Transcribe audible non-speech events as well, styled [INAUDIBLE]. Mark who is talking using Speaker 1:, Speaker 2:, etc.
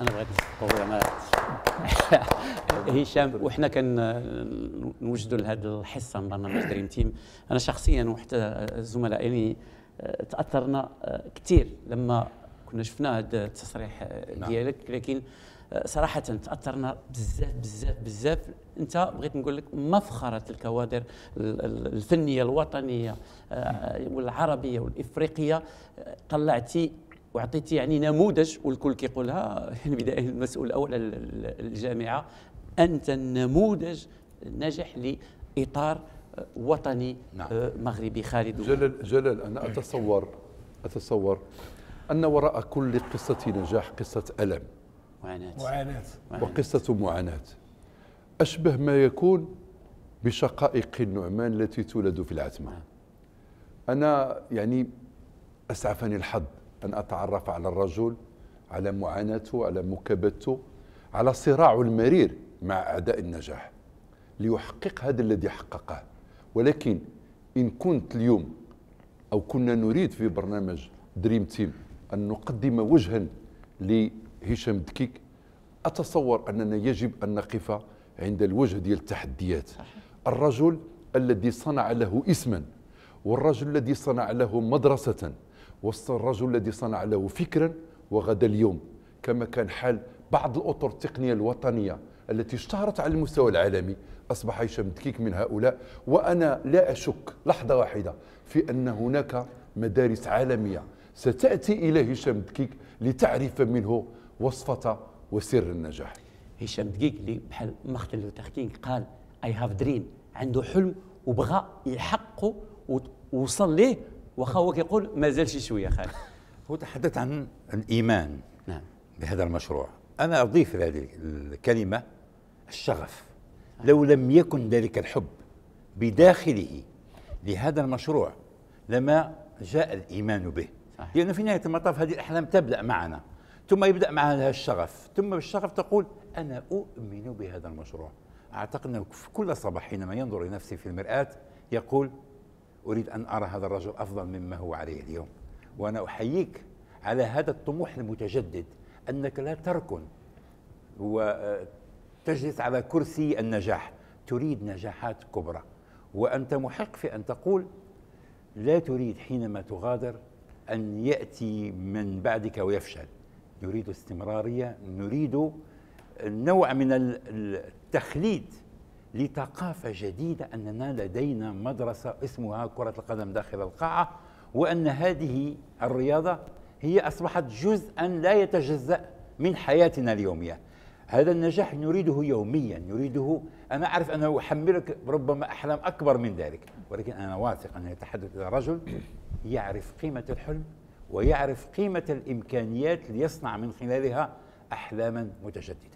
Speaker 1: انا بغيت نسقوا ما [LAUGHS] هشام وحنا كنوجدوا لهذه الحصه من برنامج دريم تيم انا شخصيا وحتى الزملاء يعني تاثرنا آه، كثير لما كنا شفنا هذا التصريح آه، نعم. ديالك لكن صراحه تاثرنا بزاف بزاف بزاف انت بغيت نقول لك مفخره الكوادر الفنيه الوطنيه والعربيه والافريقيه طلعتي وعطيت يعني نموذج والكل كيقولها [LAUGHS] يعني بدايه المسؤول الاول الجامعه انت النموذج الناجح
Speaker 2: لاطار آه، وطني نعم. آه، مغربي خالد جلال جلال انا نعم. اتصور اتصور ان وراء كل قصه نجاح قصه الم معاناه معاناه وقصه معاناه اشبه ما يكون بشقائق النعمان التي تولد في العتمه نعم. انا يعني اسعفني الحظ أن أتعرف على الرجل على معاناته على مكابدته على صراعه المرير مع أعداء النجاح ليحقق هذا الذي حققه ولكن إن كنت اليوم أو كنا نريد في برنامج دريم تيم أن نقدم وجها لهشام دكيك أتصور أننا يجب أن نقف عند الوجه ديال التحديات الرجل الذي صنع له اسما والرجل الذي صنع له مدرسة وسط الرجل الذي صنع له فكرا وغدا اليوم كما كان حال بعض الأطر التقنية الوطنية التي اشتهرت على المستوى العالمي أصبح هشام دكيك من هؤلاء وأنا لا أشك لحظة واحدة في أن هناك مدارس عالمية ستأتي إلى هشام دكيك لتعرف منه وصفة وسر النجاح هشام دكيك اللي بحال مارتن لوثر كينغ قال اي هاف
Speaker 1: دريم عنده حلم وبغى يحققه ووصل ليه وخا
Speaker 3: كيقول مازال شي شويه خالد هو تحدث عن الايمان نعم بهذا المشروع انا اضيف هذه الكلمه الشغف نعم. لو لم يكن ذلك الحب بداخله لهذا المشروع لما جاء الايمان به صحيح. لانه في نهايه المطاف هذه الاحلام تبدا معنا ثم يبدا معنا الشغف ثم بالشغف تقول انا اؤمن بهذا المشروع اعتقد انه كل صباح حينما ينظر لنفسه في المراه يقول أريد أن أرى هذا الرجل أفضل مما هو عليه اليوم وأنا أحييك على هذا الطموح المتجدد أنك لا تركن وتجلس على كرسي النجاح تريد نجاحات كبرى وأنت محق في أن تقول لا تريد حينما تغادر أن يأتي من بعدك ويفشل نريد استمرارية نريد نوع من التخليد لثقافة جديدة أننا لدينا مدرسة اسمها كرة القدم داخل القاعة وأن هذه الرياضة هي أصبحت جزءا لا يتجزأ من حياتنا اليومية هذا النجاح نريده يوميا نريده أنا أعرف أنه أحملك ربما أحلام أكبر من ذلك ولكن أنا واثق أن يتحدث إلى رجل يعرف قيمة الحلم ويعرف قيمة الإمكانيات ليصنع من خلالها أحلاما متجددة